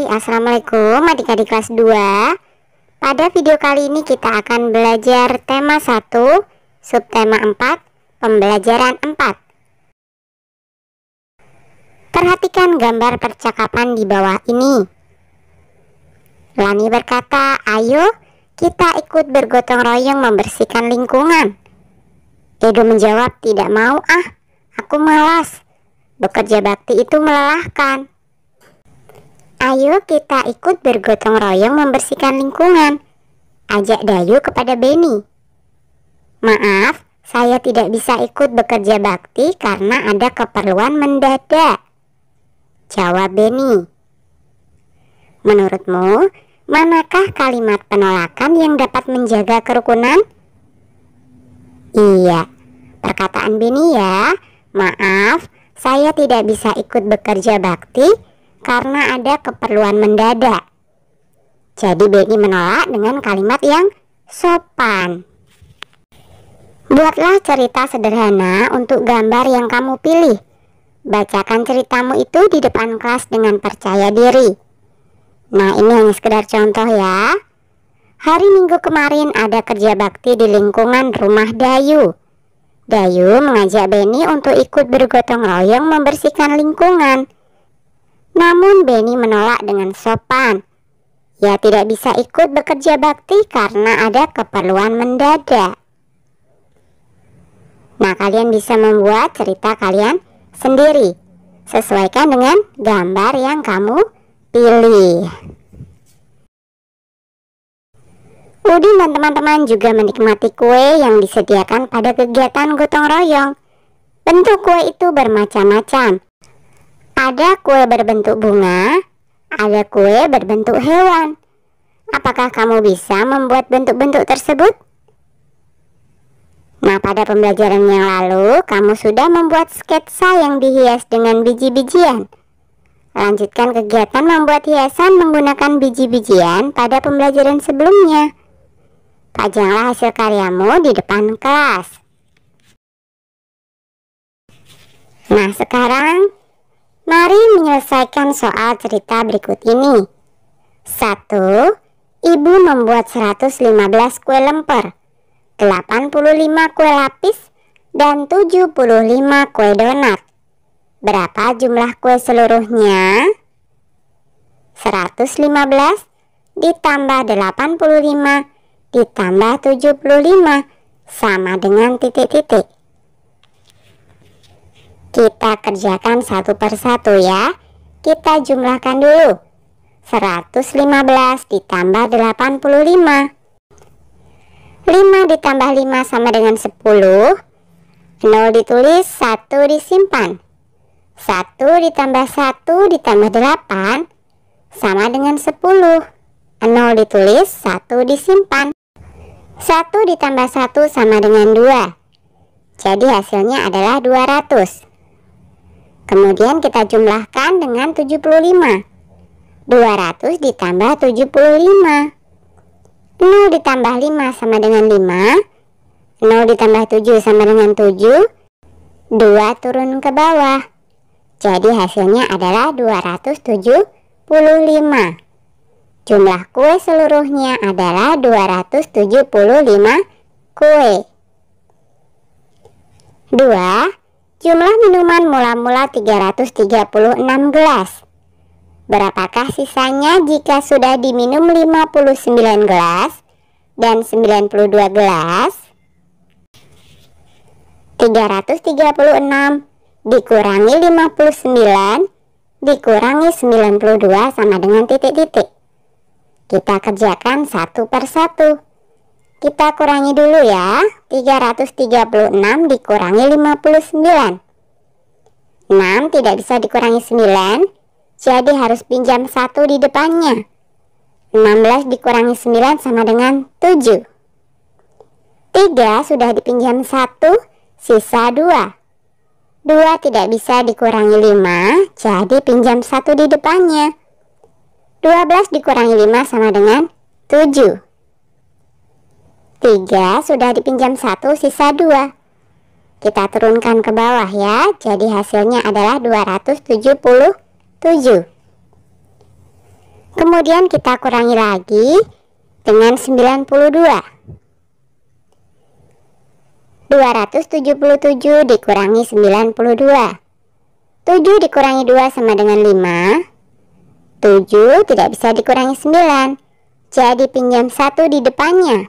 Hai assalamualaikum adik-adik kelas 2 Pada video kali ini kita akan belajar tema 1 Subtema 4 Pembelajaran 4 Perhatikan gambar percakapan di bawah ini Lani berkata Ayo kita ikut bergotong royong membersihkan lingkungan Edo menjawab tidak mau ah aku malas Bekerja bakti itu melelahkan Ayo kita ikut bergotong royong membersihkan lingkungan. Ajak Dayu kepada Beni. Maaf, saya tidak bisa ikut bekerja bakti karena ada keperluan mendadak. Jawab Beni. Menurutmu, manakah kalimat penolakan yang dapat menjaga kerukunan? Iya, perkataan Beni ya. Maaf, saya tidak bisa ikut bekerja bakti karena ada keperluan mendadak. Jadi Benny menolak dengan kalimat yang sopan. Buatlah cerita sederhana untuk gambar yang kamu pilih. Bacakan ceritamu itu di depan kelas dengan percaya diri. Nah, ini hanya sekedar contoh ya. Hari Minggu kemarin ada kerja bakti di lingkungan rumah Dayu. Dayu mengajak Benny untuk ikut bergotong royong membersihkan lingkungan. Namun Benny menolak dengan sopan. Ia tidak bisa ikut bekerja bakti karena ada keperluan mendadak. Nah, kalian bisa membuat cerita kalian sendiri. Sesuaikan dengan gambar yang kamu pilih. Udin dan teman-teman juga menikmati kue yang disediakan pada kegiatan gotong royong. Bentuk kue itu bermacam-macam ada kue berbentuk bunga, ada kue berbentuk hewan. Apakah kamu bisa membuat bentuk-bentuk tersebut? Nah, pada pembelajaran yang lalu, kamu sudah membuat sketsa yang dihias dengan biji-bijian. Lanjutkan kegiatan membuat hiasan menggunakan biji-bijian pada pembelajaran sebelumnya. Pajanglah hasil karyamu di depan kelas. Nah, sekarang Mari menyelesaikan soal cerita berikut ini. 1. Ibu membuat 115 kue lemper, 85 kue lapis, dan 75 kue donat. Berapa jumlah kue seluruhnya? 115 ditambah 85 ditambah 75 sama dengan titik-titik. Kita kerjakan satu persatu ya. Kita jumlahkan dulu. 115 ditambah 85. 5 ditambah 5 sama dengan 10. 0 ditulis, 1 disimpan. 1 ditambah 1 ditambah 8 sama dengan 10. 0 ditulis, 1 disimpan. 1 ditambah 1 sama dengan 2. Jadi hasilnya adalah 200. Kemudian kita jumlahkan dengan 75. 200 ditambah 75. 0 ditambah 5 sama dengan 5. 0 ditambah 7 sama dengan 7. 2 turun ke bawah. Jadi hasilnya adalah 275. Jumlah kue seluruhnya adalah 275 kue. 2 Jumlah minuman mula-mula 336 gelas. Berapakah sisanya jika sudah diminum 59 gelas dan 92 gelas? 336 dikurangi 59 dikurangi 92 sama dengan titik-titik. Kita kerjakan satu per satu. Kita kurangi dulu ya. 336 dikurangi 59. 6 tidak bisa dikurangi 9, jadi harus pinjam 1 di depannya. 16 dikurangi 9 sama dengan 7. 3 sudah dipinjam 1, sisa 2. 2 tidak bisa dikurangi 5, jadi pinjam 1 di depannya. 12 dikurangi 5 sama dengan 7. 3 sudah dipinjam 1 sisa 2 kita turunkan ke bawah ya jadi hasilnya adalah 277 kemudian kita kurangi lagi dengan 92 277 dikurangi 92 7 dikurangi 2 sama dengan 5 7 tidak bisa dikurangi 9 jadi pinjam 1 di depannya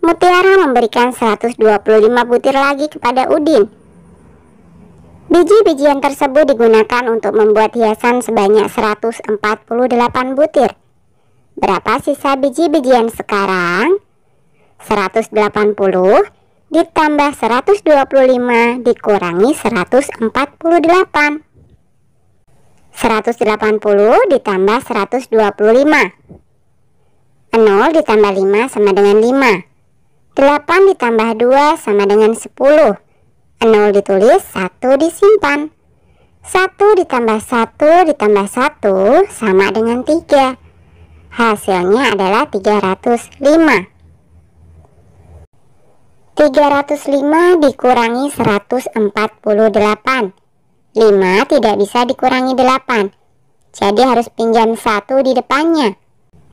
Mutiara memberikan 125 butir lagi kepada Udin. Biji-bijian tersebut digunakan untuk membuat hiasan sebanyak 148 butir. Berapa sisa biji-bijian sekarang? 180 ditambah 125 dikurangi 148. 180 ditambah 125. 0 ditambah 5 sama dengan 5. 8 ditambah 2 sama dengan 10. 0 ditulis, 1 disimpan. 1 ditambah 1 ditambah 1 sama dengan 3. Hasilnya adalah 305. 305 dikurangi 148. 5 tidak bisa dikurangi 8. Jadi harus pinjam 1 di depannya.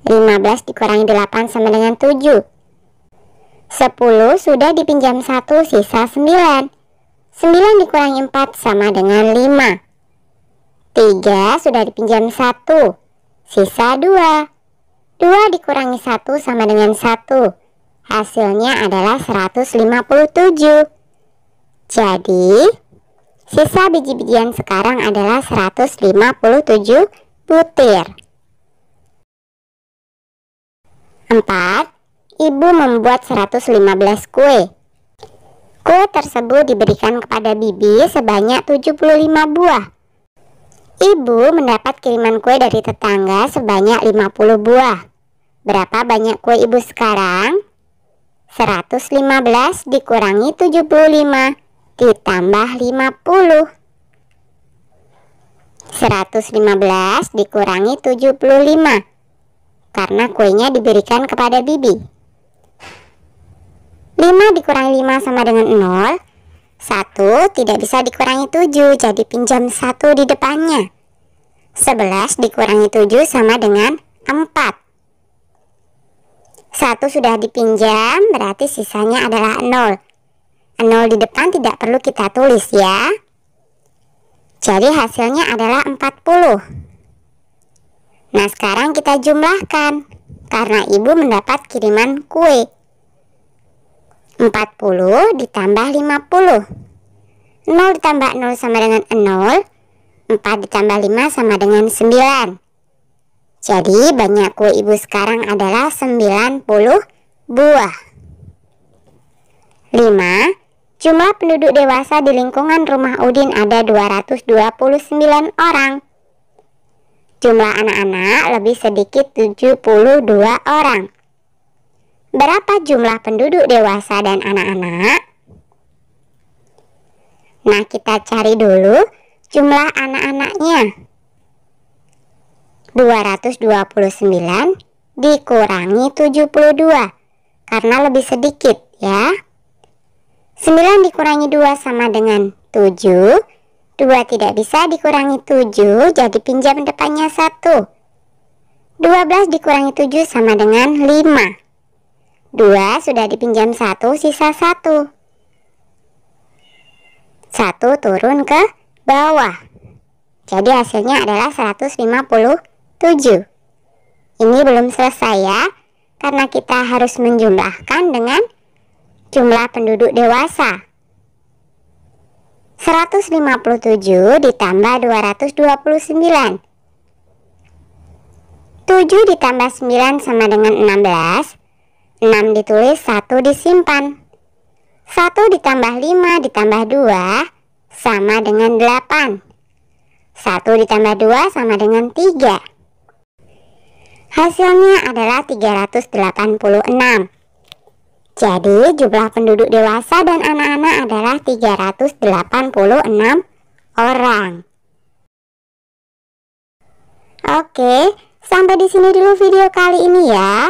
15 dikurangi 8 sama dengan 7. 10 sudah dipinjam 1 sisa 9 9 dikurangi 4 sama dengan 5 3 sudah dipinjam 1 sisa 2 2 dikurangi 1 sama dengan 1 hasilnya adalah 157 jadi sisa biji-bijian sekarang adalah 157 butir 4 ibu membuat 115 kue. Kue tersebut diberikan kepada Bibi sebanyak 75 buah. Ibu mendapat kiriman kue dari tetangga sebanyak 50 buah. Berapa banyak kue ibu sekarang? 115 dikurangi 75 ditambah 50. 115 dikurangi 75 karena kuenya diberikan kepada bibi dikurangi 5 sama dengan 0 1 tidak bisa dikurangi 7 jadi pinjam 1 di depannya 11 dikurangi 7 sama dengan 4 1 sudah dipinjam berarti sisanya adalah 0 0 di depan tidak perlu kita tulis ya jadi hasilnya adalah 40 nah sekarang kita jumlahkan karena ibu mendapat kiriman kue 40 ditambah 50. 0 ditambah 0 sama dengan 0. 4 ditambah 5 sama dengan 9. Jadi banyak kue ibu sekarang adalah 90 buah. 5. Jumlah penduduk dewasa di lingkungan rumah Udin ada 229 orang. Jumlah anak-anak lebih sedikit 72 orang. Berapa jumlah penduduk dewasa dan anak-anak? Nah, kita cari dulu jumlah anak-anaknya. 229 dikurangi 72 karena lebih sedikit ya. 9 dikurangi 2 sama dengan 7. 2 tidak bisa dikurangi 7 jadi pinjam depannya 1. 12 dikurangi 7 sama dengan 5. 2 sudah dipinjam 1 sisa 1 1 turun ke bawah jadi hasilnya adalah 157 ini belum selesai ya karena kita harus menjumlahkan dengan jumlah penduduk dewasa 157 ditambah 229 7 ditambah 9 sama dengan 16 6 ditulis, 1 disimpan. 1 ditambah 5 ditambah 2 sama dengan 8. 1 ditambah 2 sama dengan 3. Hasilnya adalah 386. Jadi jumlah penduduk dewasa dan anak-anak adalah 386 orang. Oke, sampai di sini dulu video kali ini ya.